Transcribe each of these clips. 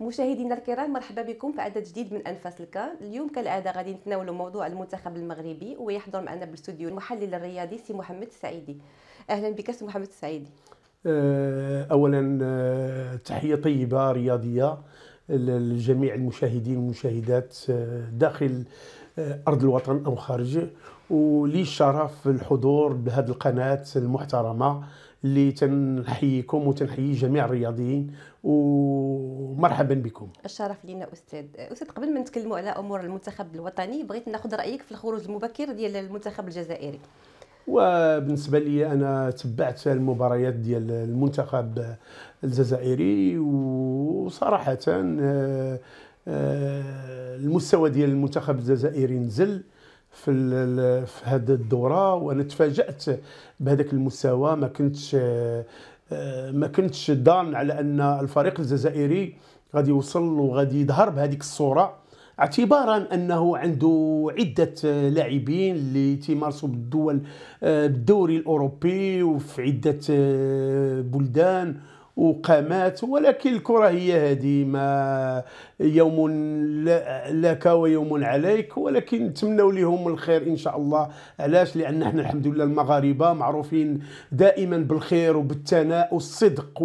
مشاهدينا الكرام مرحبا بكم في عدد جديد من انفاس الكار اليوم كالعاده غادي نتناولوا موضوع المنتخب المغربي ويحضر معنا بالاستوديو المحلل الرياضي سي محمد السعيدي اهلا بك سي محمد السعيدي آه، اولا آه، تحيه طيبه رياضيه لجميع المشاهدين والمشاهدات آه، داخل ارض الوطن او خارجه ولي الشرف الحضور بهذه القناه المحترمه اللي تنحييكم وتنحيي جميع الرياضيين ومرحبا بكم الشرف لينا استاذ استاذ قبل ما نتكلموا على امور المنتخب الوطني بغيت ناخذ رايك في الخروج المبكر ديال المنتخب الجزائري وبالنسبه لي انا تبعت المباريات ديال المنتخب الجزائري وصراحه آه، آه، المستوى ديال المنتخب الجزائري نزل في في هذه الدوره وانا تفاجات بهذاك المساواه ما كنتش آه، ما كنتش ضان على ان الفريق الجزائري غادي يوصل وغادي يظهر بهذيك الصوره اعتبارا انه عنده عده لاعبين اللي تيمارسوا بالدول آه، بالدوري الاوروبي وفي عده آه، بلدان وقامات ولكن الكره هي هذه ما يوم لك ويوم عليك ولكن نتمنوا لهم الخير ان شاء الله علاش لان احنا الحمد لله المغاربه معروفين دائما بالخير وبالثناء والصدق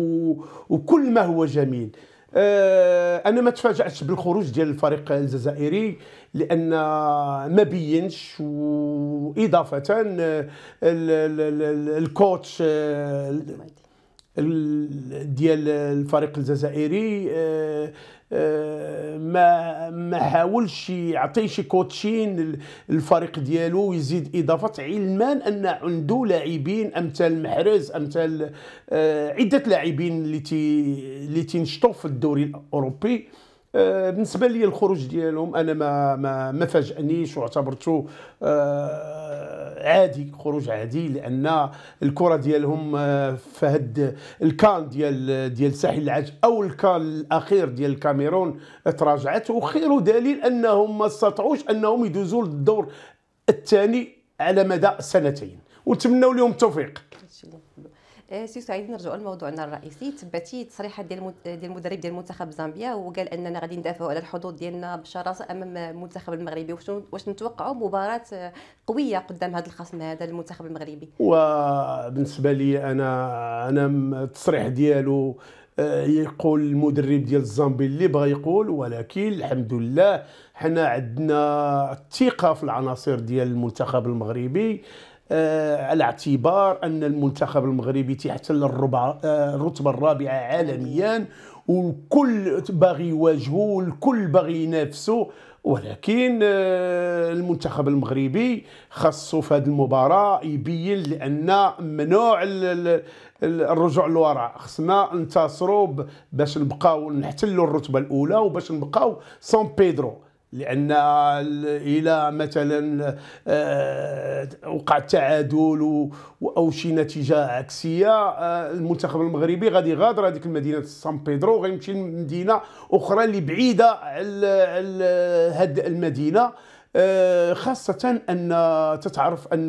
وكل ما هو جميل آه، انا ما تفاجاتش بالخروج ديال الفريق الجزائري لان ما بينش واضافه الكوتش آه، ديال الفريق الجزائري آه، آه، ما ما حاولش يعطي شي كوتشين الفريق ديالو ويزيد اضافات علما ان عنده لاعبين امثال محرز امثال آه، عده لاعبين اللي تي اللي تنشطوا في الدوري الاوروبي بالنسبه لي الخروج ديالهم انا ما ما فاجانيش واعتبرته عادي خروج عادي لان الكره ديالهم آه، في هاد الكان ديال ديال ساحل العاج او الكان الاخير ديال الكاميرون تراجعت وخير دليل انهم ما استطاعوش انهم يدوزوا للدور الثاني على مدى سنتين ونتمنوا لهم التوفيق آه، سي سعيد نرجعوا لموضوعنا الرئيسي تبعتي التصريحات ديال ديال المدرب ديال منتخب زامبيا وقال اننا غادي ندافعوا على الحظوظ ديالنا بشراسه امام المنتخب المغربي واش نتوقعوا مباراه آه، قويه قدام هذا الخصم هذا المنتخب المغربي وبالنسبه لي انا انا التصريح ديالو آه، يقول المدرب ديال الزامبي اللي بغى يقول ولكن الحمد لله حنا عندنا الثقه في العناصر ديال المنتخب المغربي على آه، اعتبار أن المنتخب المغربي تيحتل آه، الرتبة الرابعة عالميا والكل باغي يواجهه والكل باغي ينافسه ولكن آه، المنتخب المغربي خاصو في هذه المباراه يبين لان ممنوع الرجوع للوراء خصنا ننتصروا باش نبقاو نحتلوا الرتبه الاولى وباش نبقاو سون بيدرو لان الى مثلا آه، وقع التعادل او شي نتيجه عكسيه آه، المنتخب المغربي غادي يغادر هذيك المدينه سان بيدرو غيمشي لمدينه اخرى اللي بعيده على هذه المدينه آه، خاصة أن تتعرف أن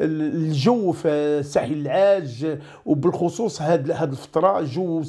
الجو في ساحل العاج وبالخصوص هذه الفترة جو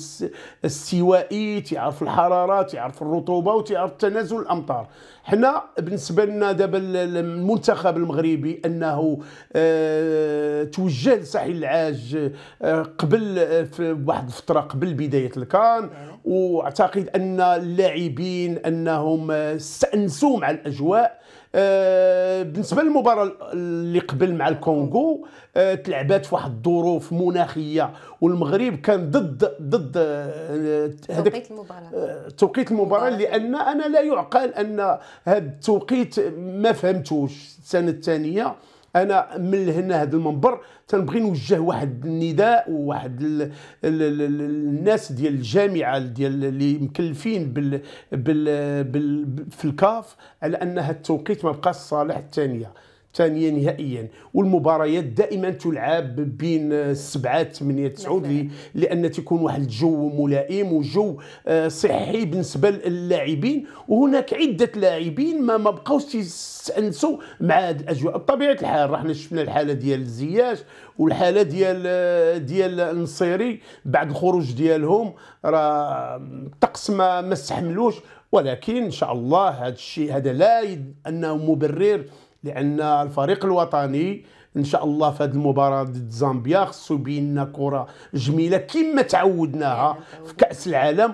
استوائي تعرف الحرارة تعرف الرطوبة وتعرف تنازل الأمطار حنا بالنسبة لنا دابا المنتخب المغربي أنه آه، توجه لساحل العاج آه، قبل في واحد الفترة قبل بداية الكان واعتقد ان اللاعبين انهم استانسوا مع الاجواء آه، بالنسبه للمباراه اللي قبل مع الكونغو آه، تلعبات في واحد الظروف مناخيه والمغرب كان ضد ضد آه، توقيت المباراه توقيت المباراه لان انا لا يعقل ان هذا التوقيت ما فهمتوش السنه الثانيه انا من هنا هذا المنبر تنبغي نوجه واحد النداء وواحد الـ الـ الـ الـ الناس ديال الجامعه ديال اللي مكلفين بال بال, بال في الكاف على ان هذا التوقيت ما بقاش صالح الثانيه الثانيه نهائيا والمباريات دائما تلعب بين سبعة ثمانية تسعود لان تيكون واحد الجو ملائم وجو آه، صحي بالنسبه للاعبين وهناك عده لاعبين ما ما بقاوش تيستانسوا مع هذه الاجواء بطبيعه الحال رحنا شفنا الحاله ديال زياش والحاله ديال آه، ديال النصيري بعد الخروج ديالهم راه الطقس ما ما استحملوش ولكن ان شاء الله هذا الشيء هذا لا انه مبرر لان الفريق الوطني ان شاء الله في هذه المباراه ضد زامبيا خصو بينا كره جميله كما تعودناها في كاس العالم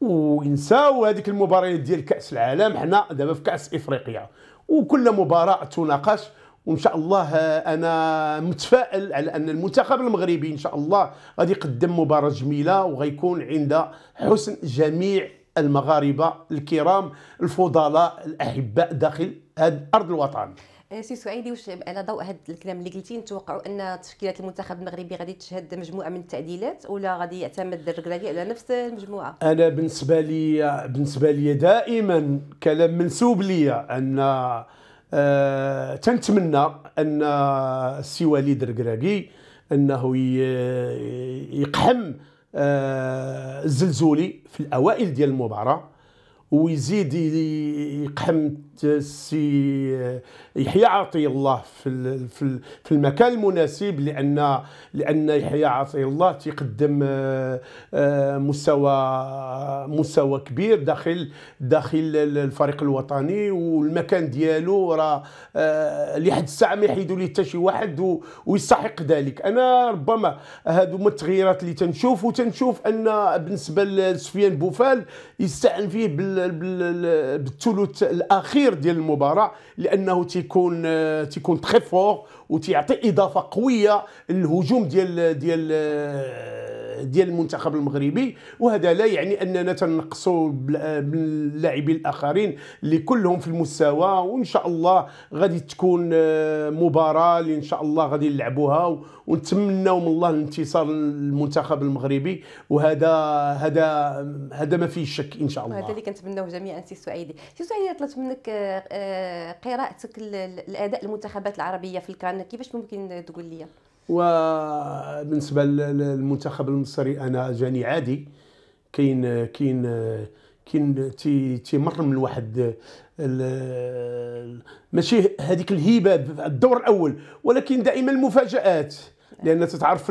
وينساو هذيك المباريات ديال كاس العالم حنا دابا في كاس افريقيا وكل مباراه تناقش وان شاء الله انا متفائل على ان المنتخب المغربي ان شاء الله غادي يقدم مباراه جميله وغيكون عند حسن جميع المغاربه الكرام الفضلاء الاحباء داخل هاد ارض الوطن آه، سي سعيدي واش على ضوء هذا الكلام اللي قلتي نتوقعوا ان تشكيله المنتخب المغربي غادي تشهد مجموعه من التعديلات ولا غادي يعتمد الركراكي على نفس المجموعه انا بالنسبه لي بالنسبه لي دائما كلام منسوب لي ان آه تنتمنى ان السي آه، وليد الركراكي انه يقحم آه الزلزولي في الاوائل ديال المباراه ويزيد يقحم السي يحيى عطي الله في في المكان المناسب لان لان يحيى عطي الله تيقدم آه، آه، مستوى مستوى كبير داخل داخل الفريق الوطني والمكان ديالو راه آه، لحد الساعه ما يحيدوا ليه حتى شي واحد ويستحق ذلك انا ربما هادو هما التغييرات اللي تنشوف وتنشوف ان بالنسبه لسفيان بوفال يستعن فيه بال بالثلث الاخير ديال المباراه لانه تيكون آه، تيكون تري فور وتيعطي اضافه قويه للهجوم ديال ديال آه، ديال المنتخب المغربي وهذا لا يعني اننا تنقصوا باللاعبين الاخرين اللي كلهم في المستوى وان شاء الله غادي تكون آه، مباراه اللي ان شاء الله غادي نلعبوها ونتمنوا من الله الانتصار للمنتخب المغربي وهذا هذا هذا ما فيه شك ان شاء الله هذا اللي كنتمناوه جميعا سي سعيدي سي سعيدي طلبت منك آه، آه، قراءتك لاداء المنتخبات العربيه في الكان كيفاش ممكن تقول لي وبالنسبه للمنتخب المصري انا جاني عادي كاين كاين كاين تيمر من واحد ماشي هذيك الهيبه الدور الاول ولكن دائما المفاجات لان تتعرف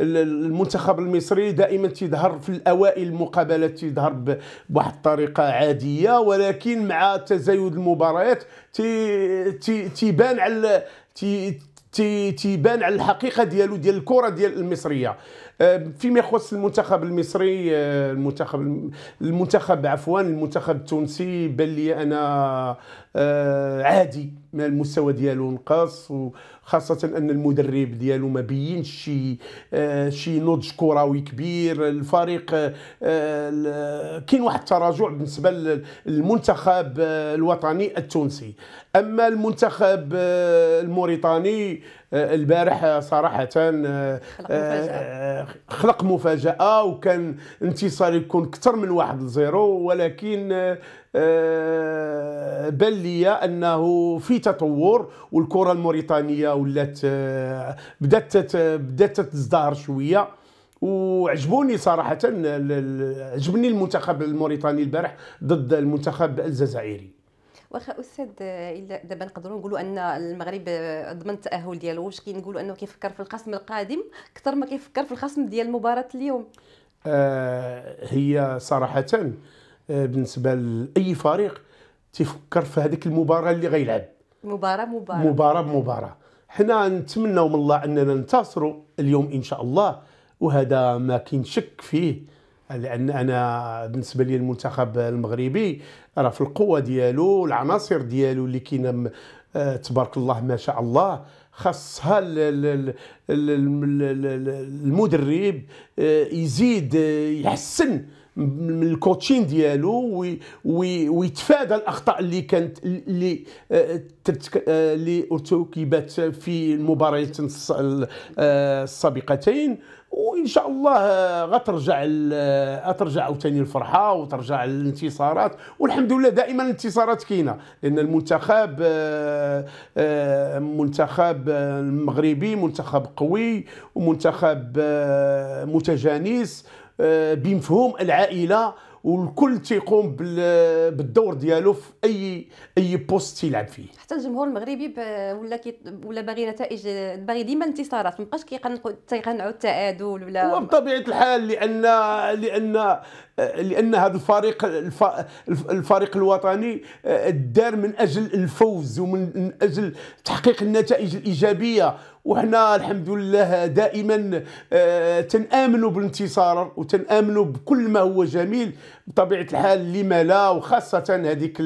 المنتخب المصري دائما تظهر في الاوائل المقابلات تظهر بواحد الطريقه عاديه ولكن مع تزايد المباريات تيبان على تيبان على الحقيقه ديالو ديال الكره ديال المصريه فيما يخص المنتخب المصري أه، المنتخب المنتخب عفوا المنتخب التونسي بان لي انا أه، عادي المستوى ديالو نقص وخاصه ان المدرب ديالو ما بينش شي آه، شي نضج كروي كبير الفريق آه، كاين واحد التراجع بالنسبه للمنتخب آه، الوطني التونسي اما المنتخب الموريتاني البارح صراحة خلق مفاجأة وكان انتصار يكون أكثر من واحد لزيرو ولكن آه، بان لي انه في تطور والكره الموريتانيه ولات آه، بدات بدات تزدهر شويه وعجبوني صراحه عجبني المنتخب الموريتاني البارح ضد المنتخب الجزائري واخا استاذ الا دابا نقدروا نقولوا ان المغرب ضمن التاهل ديالو واش كنقولوا انه كيفكر في الخصم القادم اكثر ما كيفكر في الخصم ديال مباراه اليوم آه هي صراحه آه، بالنسبه لاي فريق تيفكر في هذيك المباراه اللي غيلعب مباراه مباراه مباراه بمباراه حنا نتمنوا من الله اننا ننتصروا اليوم ان شاء الله وهذا ما كاين شك فيه لان انا بالنسبه لي المنتخب المغربي راه في القوه ديالو العناصر ديالو اللي كاينه آه، تبارك الله ما شاء الله خاصها المدرب آه، يزيد يحسن من الكوتشين ديالو ويتفادى الاخطاء اللي كانت اللي آه، آه، اللي ارتكبت في المباريات آه، السابقتين وان شاء الله غترجع غترجع عاوتاني الفرحه وترجع الانتصارات والحمد لله دائما الانتصارات كاينه لان المنتخب منتخب المغربي منتخب قوي ومنتخب متجانس آه، بمفهوم العائله والكل تيقوم بالدور ديالو في اي اي بوست تيلعب فيه حتى الجمهور المغربي ولا كي ولا باغي نتائج باغي ديما انتصارات مابقاش كيقنعوا التعادل ولا بطبيعه الحال لان لان لان هذا الفريق الفريق الوطني آه، دار من اجل الفوز ومن اجل تحقيق النتائج الايجابيه وحنا الحمد لله دائما آه، تنامنوا بالانتصار وتنامنوا بكل ما هو جميل بطبيعه الحال لما لا وخاصه هذيك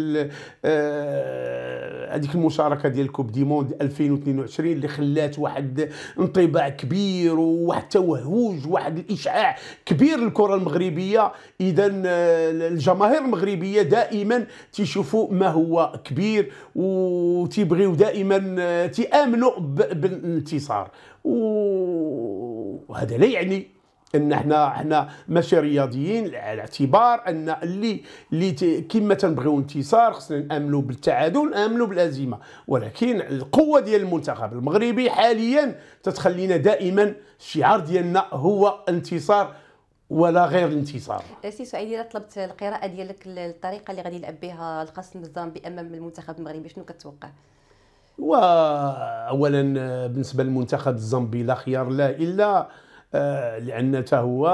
آه، هذيك المشاركه ديال كوب دي موند 2022 اللي خلات واحد انطباع كبير وواحد توهوج واحد الاشعاع كبير للكره المغربيه اذا آه، الجماهير المغربيه دائما تيشوفوا ما هو كبير وتيبغيو دائما آه، تيامنوا بالانتصار وهذا لا يعني ان احنا احنا ماشي رياضيين على اعتبار ان اللي اللي كما تنبغيو انتصار خصنا نامنوا بالتعادل نامنوا بالهزيمه ولكن القوه ديال المنتخب المغربي حاليا تتخلينا دائما الشعار ديالنا هو انتصار ولا غير الانتصار سي سعيد طلبت القراءه ديالك الطريقه اللي غادي يلعب بها القاسم الزامبي امام المنتخب المغربي شنو كتوقع واولا بالنسبه للمنتخب الزامبي لا خيار لا الا آه، لان هو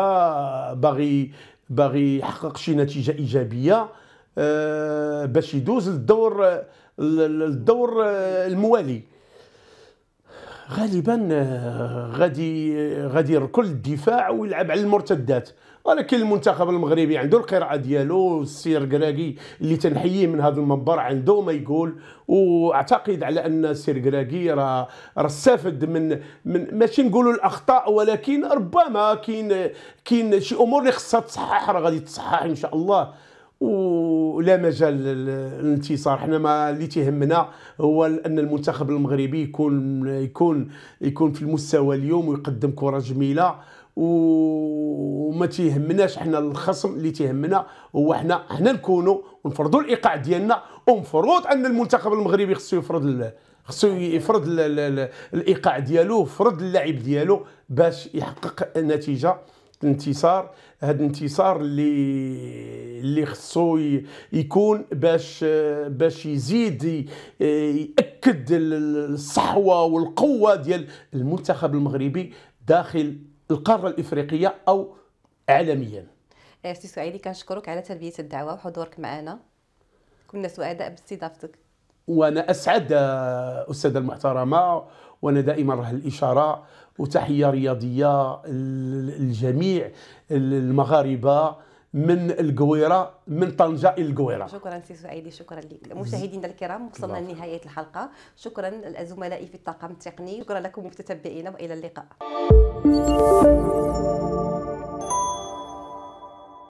باغي باغي يحقق شي نتيجه ايجابيه آه، باش يدوز للدور الدور آه، الموالي غالبا آه، غادي آه، غادي يركل الدفاع ويلعب على المرتدات ولكن المنتخب المغربي عنده القراءه ديالو السير كراكي اللي تنحييه من هذا المنبر عنده ما يقول واعتقد على ان السير كراكي راه راه استفد من من ماشي نقولوا الاخطاء ولكن ربما كاين كاين شي امور اللي خصها تصحح راه غادي تصحح ان شاء الله ولا مجال للانتصار حنا ما اللي تيهمنا هو ان المنتخب المغربي يكون يكون يكون في المستوى اليوم ويقدم كره جميله وما تيهمناش حنا الخصم اللي تيهمنا هو حنا حنا نكونوا ونفرضوا الايقاع ديالنا ومفروض ان المنتخب المغربي خصو يفرض خصو يفرض الايقاع ديالو فرض اللاعب ديالو باش يحقق نتيجه الانتصار هذا الانتصار اللي اللي خصو يكون باش باش يزيد ياكد الصحوه والقوه ديال المنتخب المغربي داخل القاره الافريقيه او عالميا إيه، سي سعيدي كنشكرك على تلبيه الدعوه وحضورك معنا كنا سعداء باستضافتك وانا اسعد استاذه المحترمه وانا دائما راه الاشاره وتحيه رياضيه للجميع المغاربه من القويره من طنجه الى القويره شكرا سي سعيدي شكرا لك مشاهدينا الكرام وصلنا لنهايه الحلقه شكرا لزملائي في الطاقم التقني شكرا لكم متتبعينا والى اللقاء